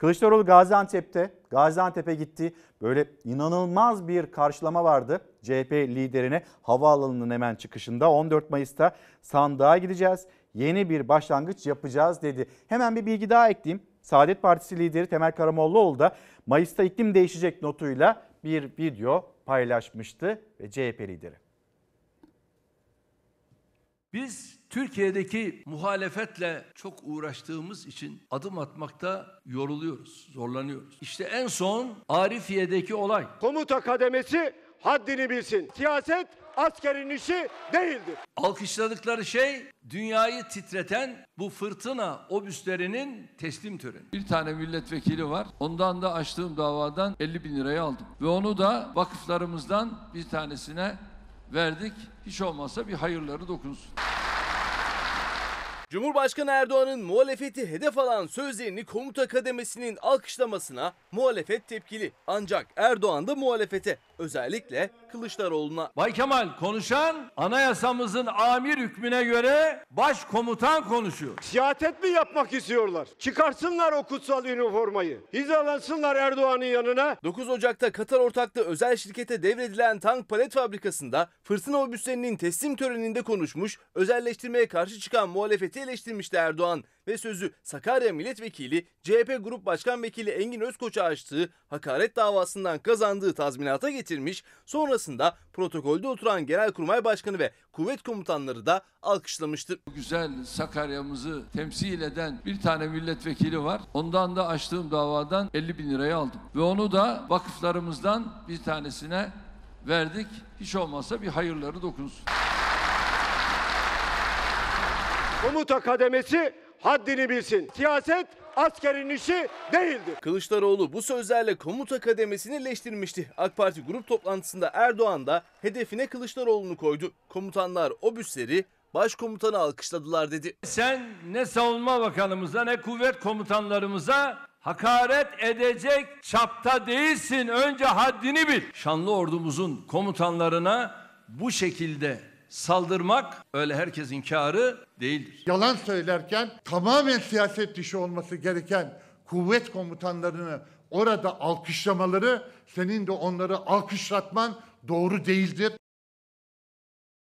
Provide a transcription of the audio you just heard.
Kılıçdaroğlu Gaziantep'te, Gaziantep'e gitti. Böyle inanılmaz bir karşılama vardı CHP liderine havaalanının hemen çıkışında. 14 Mayıs'ta sandığa gideceğiz, yeni bir başlangıç yapacağız dedi. Hemen bir bilgi daha ekleyeyim. Saadet Partisi lideri Temel Karamollaoğlu da Mayıs'ta iklim değişecek notuyla bir video paylaşmıştı ve CHP lideri. Biz Türkiye'deki muhalefetle çok uğraştığımız için adım atmakta yoruluyoruz, zorlanıyoruz. İşte en son Arifiye'deki olay. Komuta kademesi haddini bilsin. Siyaset askerin işi değildir. Alkışladıkları şey dünyayı titreten bu fırtına obüslerinin teslim töreni. Bir tane milletvekili var. Ondan da açtığım davadan 50 bin lirayı aldım. Ve onu da vakıflarımızdan bir tanesine verdik. Hiç olmazsa bir hayırları dokunsun. Cumhurbaşkanı Erdoğan'ın muhalefeti hedef alan sözlerini komuta kademesinin alkışlamasına muhalefet tepkili. Ancak Erdoğan da muhalefete özellikle Kılıçdaroğlu'na. Bay Kemal konuşan anayasamızın amir hükmüne göre başkomutan konuşuyor. Siyaset mi yapmak istiyorlar? Çıkarsınlar o kutsal üniformayı. Hizalansınlar Erdoğan'ın yanına. 9 Ocak'ta Katar ortaklığı özel şirkete devredilen tank palet fabrikasında fırtına obüslerinin teslim töreninde konuşmuş, özelleştirmeye karşı çıkan muhalefeti eleştirmişti Erdoğan ve sözü Sakarya Milletvekili CHP Grup Başkan Vekili Engin Özkoç'a açtığı hakaret davasından kazandığı tazminata getirmiş, sonra arasında protokolde oturan Genelkurmay Başkanı ve kuvvet komutanları da alkışlamıştır. Güzel Sakarya'mızı temsil eden bir tane milletvekili var. Ondan da açtığım davadan 50 bin lirayı aldım. Ve onu da vakıflarımızdan bir tanesine verdik. Hiç olmazsa bir hayırları dokunsun. Komuta kademesi haddini bilsin. Siyaset askerin işi değildir. Kılıçdaroğlu bu sözlerle komuta kademesini eleştirmişti. AK Parti grup toplantısında Erdoğan da hedefine Kılıçdaroğlu'nu koydu. Komutanlar o obüsleri başkomutanı alkışladılar dedi. Sen ne savunma bakanımıza ne kuvvet komutanlarımıza hakaret edecek çapta değilsin. Önce haddini bil. Şanlı ordumuzun komutanlarına bu şekilde saldırmak öyle herkesin kârı değildir. Yalan söylerken tamamen siyaset dışı olması gereken kuvvet komutanlarını orada alkışlamaları senin de onları alkışlatman doğru değildir.